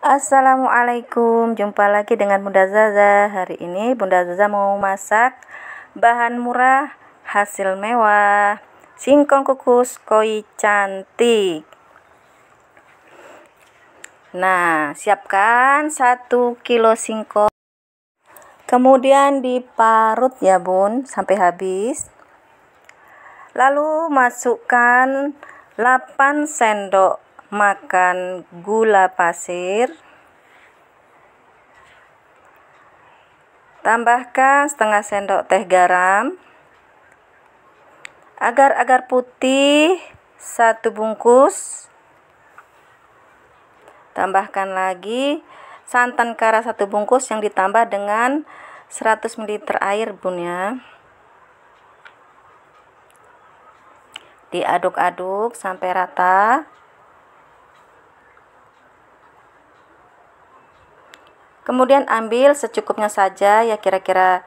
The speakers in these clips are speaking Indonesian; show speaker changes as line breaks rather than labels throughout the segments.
Assalamualaikum, jumpa lagi dengan Bunda Zaza. Hari ini Bunda Zaza mau masak bahan murah hasil mewah singkong kukus koi cantik. Nah, siapkan 1 kilo singkong. Kemudian diparut ya, Bun, sampai habis. Lalu masukkan 8 sendok makan gula pasir tambahkan setengah sendok teh garam agar-agar putih satu bungkus tambahkan lagi santan kara satu bungkus yang ditambah dengan 100 ml air bun ya diaduk-aduk sampai rata Kemudian ambil secukupnya saja ya kira-kira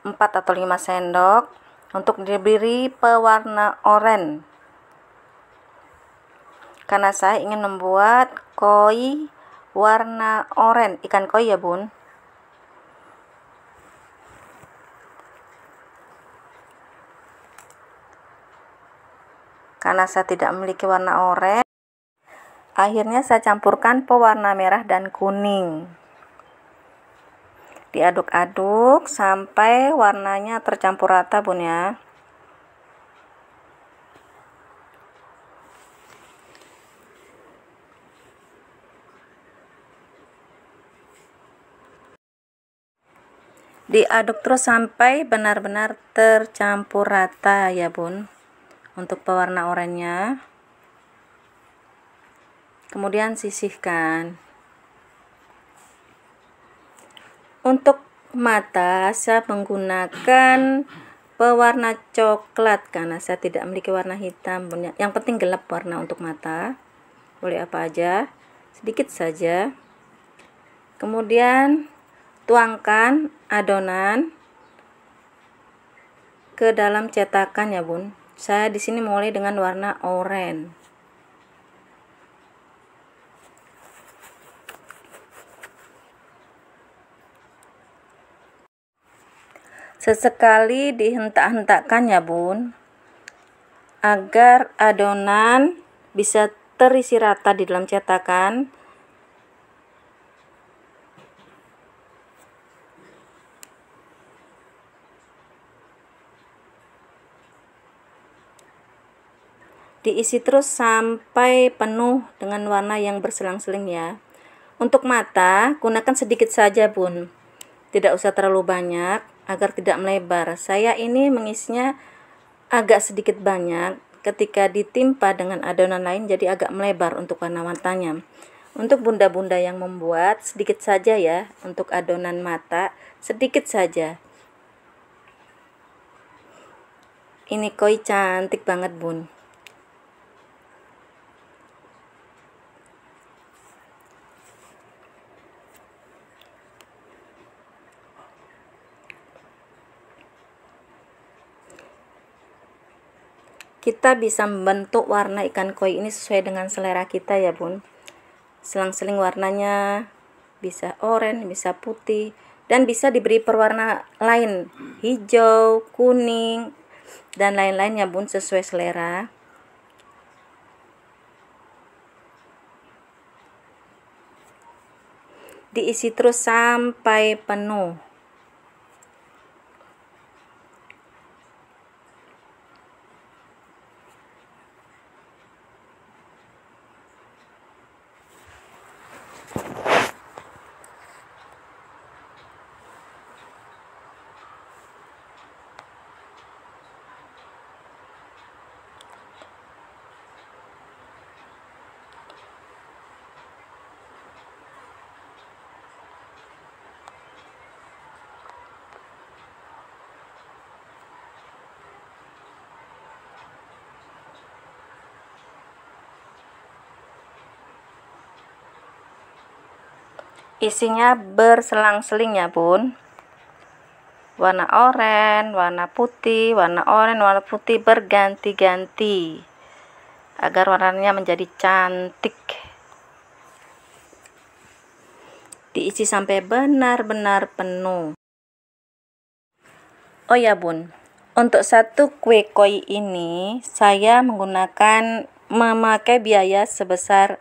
4 atau 5 sendok untuk diberi pewarna oranye. Karena saya ingin membuat koi warna oranye, ikan koi ya, Bun. Karena saya tidak memiliki warna oranye, akhirnya saya campurkan pewarna merah dan kuning diaduk-aduk sampai warnanya tercampur rata bun ya diaduk terus sampai benar-benar tercampur rata ya bun untuk pewarna oranye kemudian sisihkan Untuk mata saya menggunakan pewarna coklat karena saya tidak memiliki warna hitam yang penting gelap warna untuk mata boleh apa aja sedikit saja kemudian tuangkan adonan ke dalam cetakan ya bun saya di sini mulai dengan warna oranye sesekali dihentak-hentakkan ya bun agar adonan bisa terisi rata di dalam cetakan diisi terus sampai penuh dengan warna yang berselang-seling ya untuk mata gunakan sedikit saja bun tidak usah terlalu banyak agar tidak melebar. Saya ini mengisinya agak sedikit banyak ketika ditimpa dengan adonan lain jadi agak melebar untuk warna matanya. Untuk bunda-bunda yang membuat sedikit saja ya untuk adonan mata, sedikit saja. Ini koi cantik banget, Bun. kita bisa membentuk warna ikan koi ini sesuai dengan selera kita ya bun selang-seling warnanya bisa oranye bisa putih dan bisa diberi perwarna lain hijau kuning dan lain-lain ya bun sesuai selera diisi terus sampai penuh isinya berselang-seling ya bun warna oranye warna putih warna oranye warna putih berganti-ganti agar warnanya menjadi cantik diisi sampai benar-benar penuh oh ya bun untuk satu kue koi ini saya menggunakan memakai biaya sebesar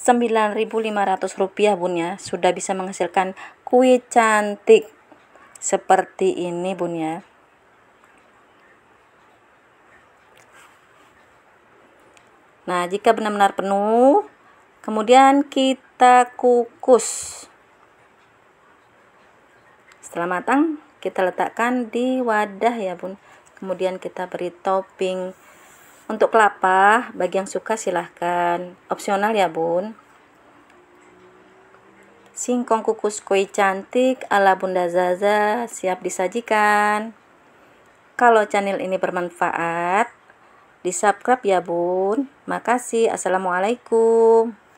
Rp9.500 bun ya sudah bisa menghasilkan kue cantik seperti ini bun ya nah jika benar-benar penuh kemudian kita kukus setelah matang kita letakkan di wadah ya bun kemudian kita beri topping untuk kelapa, bagi yang suka silahkan. Opsional ya bun. Singkong kukus kue cantik ala Bunda Zaza siap disajikan. Kalau channel ini bermanfaat, di subscribe ya bun. Makasih. Assalamualaikum.